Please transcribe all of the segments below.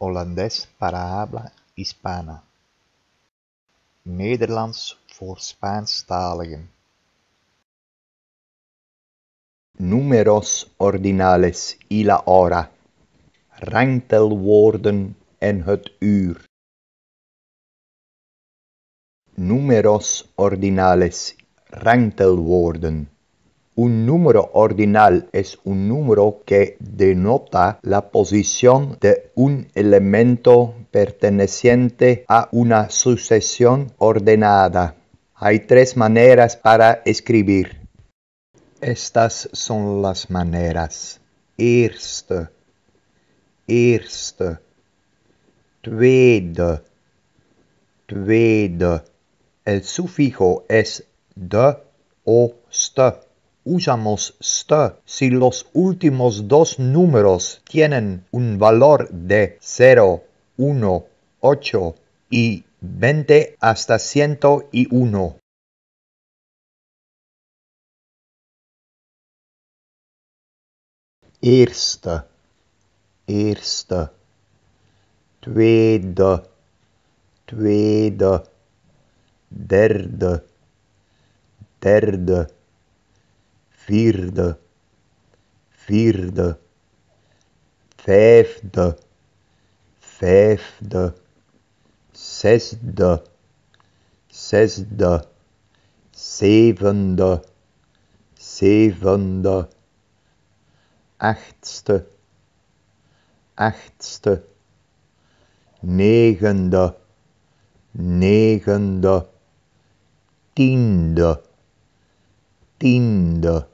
Hollandes para habla hispana, Nederlands voor Spaanstaligen. Numeros ordinales y la hora, rangtelwoorden en het uur. Numeros ordinales, rangtelwoorden Un número ordinal es un número que denota la posición de un elemento perteneciente a una sucesión ordenada. Hay tres maneras para escribir. Estas son las maneras. Erste, erste, El sufijo es de o ste usamos st si los últimos dos números tienen un valor de 0, 1, 8 y 20 hasta 101. Eerste, eerste, vierde, vierde, vijfde, vijfde, zesde, zesde, zevende, zevende, achtste, achtste, negende, negende, tiende, tiende.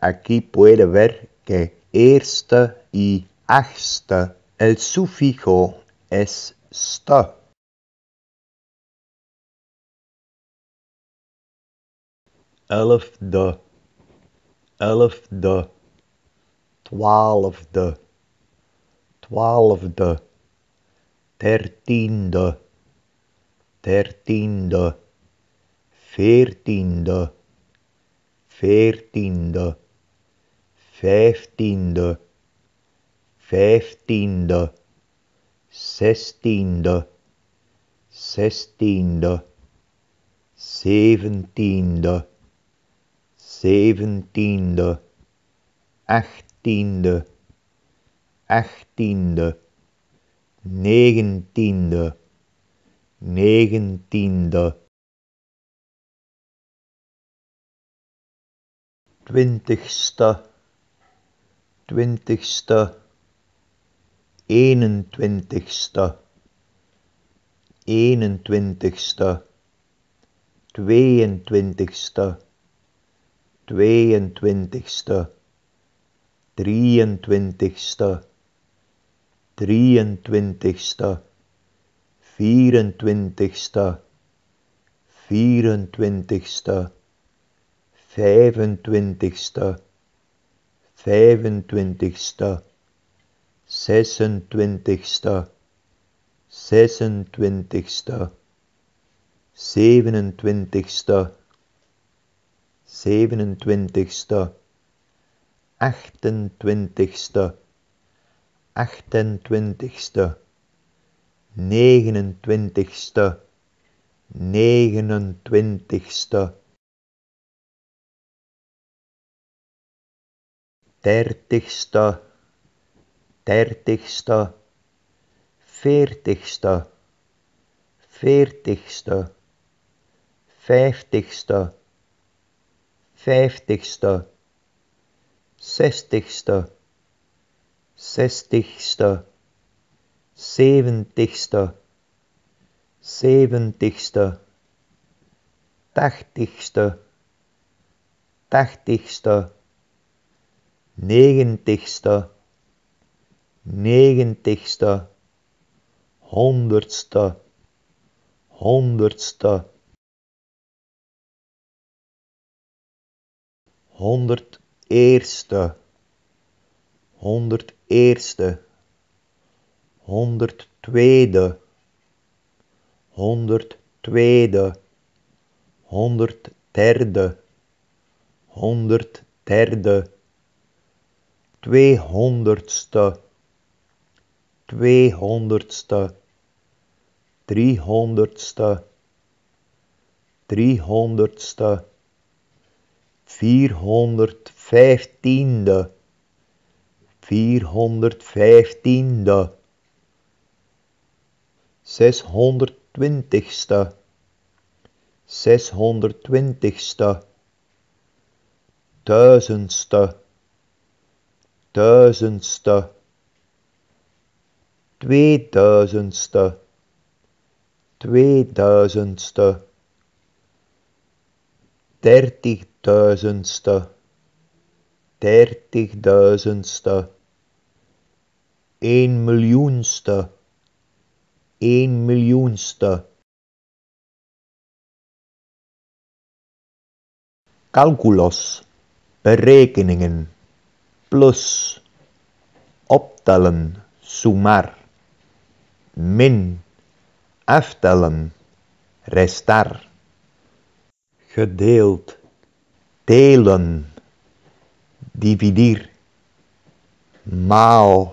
Aquí puede ver que eerste y achtste el sufijo es 'ste'. Elfde, elfde, twaalfde, twaalfde, dertiende, dertiende, veertiende, veertiende vijftiende, vijftiende, zestiende, zestiende, zeventiende, zeventiende, achttiende, achttiende, negentiende, negentiende. twintigste twintigste, eenentwintigste, eenentwintigste, tweeëntwintigste, tweeëntwintigste, drieëntwintigste, drieëntwintigste, vierentwintigste, vierentwintigste, vijfentwintigste vijfentwintigste, zesentwintigste, zesentwintigste, ste 26 achtentwintigste, 27ste, 27 tertigesta tertigesta fertigesta fertigesta 50stes 50stes 60stes 60stes 70 negentigste, negentigste, honderdste, honderdste, honderd eerste, honderd eerste, honderd tweede, honderd tweede, honderd derde, honderd derde tweehonderdste, tweehonderdste, driehonderdste, driehonderdste, vierhonderdvijftiende, vierhonderdvijftiende, zeshonderdtwintigste, zeshonderdtwintigste, duizendste tausendster, zweitausendster, zweitausendster, dertigtausendster, dertigtausendster, ein Millionster, ein Millionster. Kalkulos, Berekeningen. plus, optellen, sumar, min, aftellen, restar, gedeeld, delen, dividir, maal,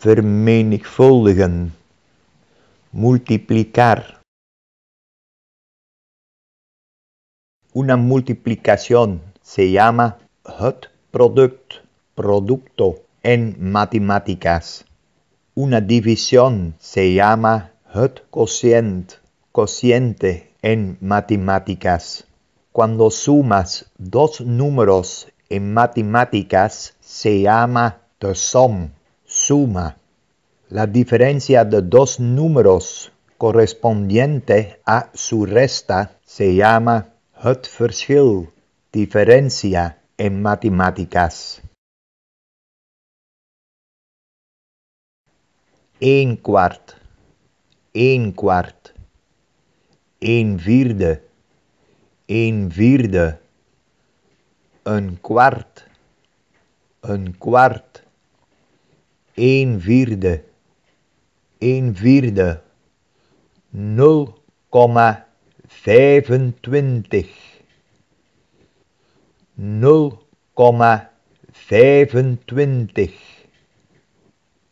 vermenigvuldigen, multiplicar. Una multiplicación se llama het product. producto en matemáticas. Una división se llama het quotient, cociente en matemáticas. Cuando sumas dos números en matemáticas se llama the sum, suma. La diferencia de dos números correspondiente a su resta se llama het verschil, diferencia en matemáticas. Een kwart, 1 kwart, 1 vierde, 1 vierde, een kwart, een kwart, een vierde, 1 vierde, 0,25, 0,25.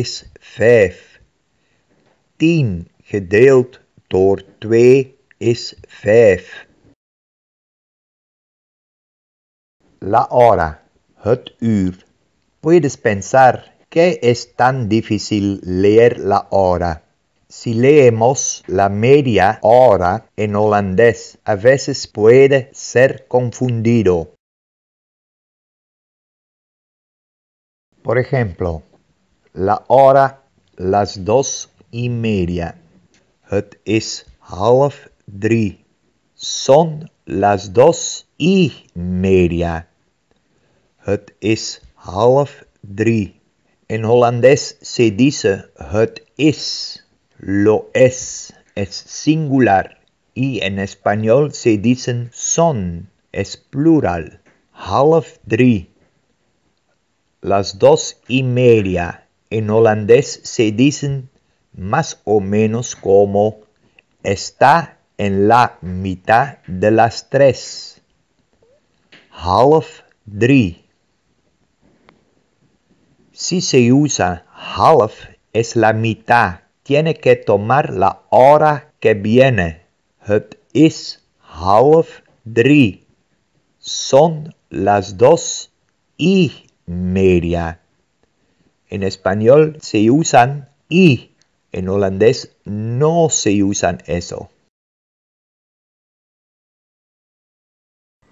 is 5. 10 gedeeld door 2 is 5. La hora, het uur. Puedes pensar que es tan difícil leer la hora. Si leemos la media hora en holandés, a veces puede ser confundido. Por ejemplo, la hora las dos y media. Het is half drie. Son las dos y media. Het is half drie. En holandés se dice het is, lo es, es singular. Y en español se dicen son, es plural. Half drie. Las dos y media. En holandés se dicen más o menos como está en la mitad de las tres. Half three. Si se usa half es la mitad, tiene que tomar la hora que viene. Het is half three. Son las dos y media en español se usan y en holandés no se usan eso.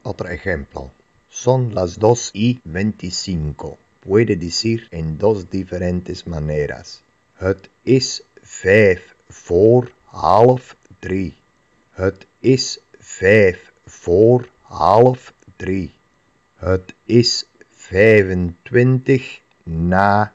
Otro ejemplo. Son las 2 y 25. Puede decir en dos diferentes maneras. Het is 5 voor half 3. Het is 5 voor half 3. Het is 25 na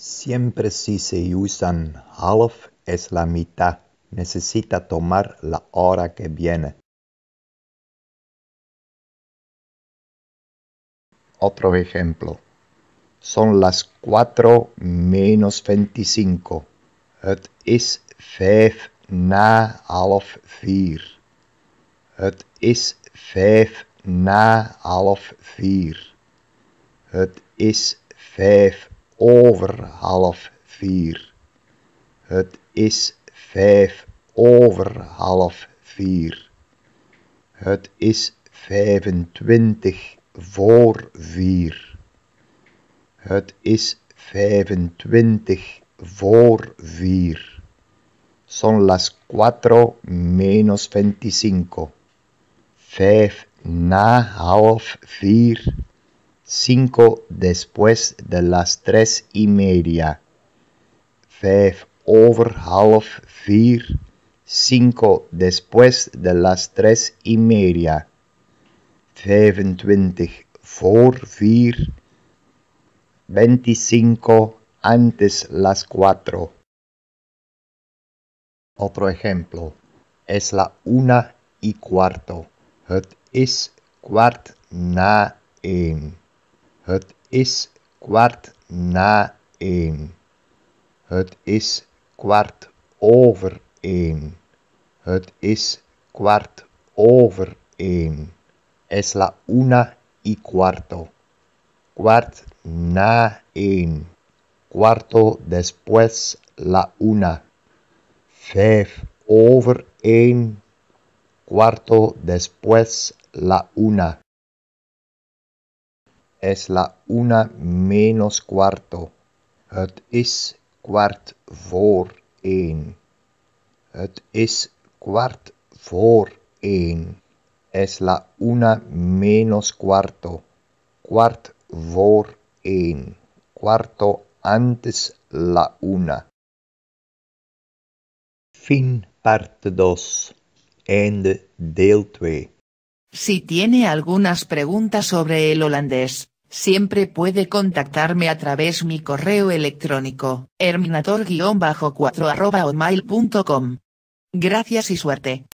Siempre si se usan half es la mitad. Necesita tomar la hora que viene. Otro ejemplo. Son las 4 menos 25. Het is 5 na half 4. Het is 5 na half 4. Het is 5 over half vier. Het is vijf over half vier. Het is vijfentwintig voor vier. Het is vijfentwintig voor vier. Son las cuatro menos veinticinco. Vijf na half vier 5 después de las tres y media. Vijf over half vier. 5 después de las tres y media. 25 voor vier. 25 antes las 4. Otro ejemplo. Es la una y cuarto. Het is kwart na één. Het is kwart na één. Het is kwart over één. Het is kwart over één. Es la una y cuarto. Kwart na één. Cuarto después la una. Vijf over één. Cuarto después la una. es la una menos cuarto. Het is kwart voor Es Het is kwart Es la una menos cuarto. Kwart voor één. Cuarto antes la una. Fin parte 2. End del Si tiene algunas preguntas sobre el holandés, Siempre puede contactarme a través mi correo electrónico, herminator-4 mail.com. Gracias y suerte.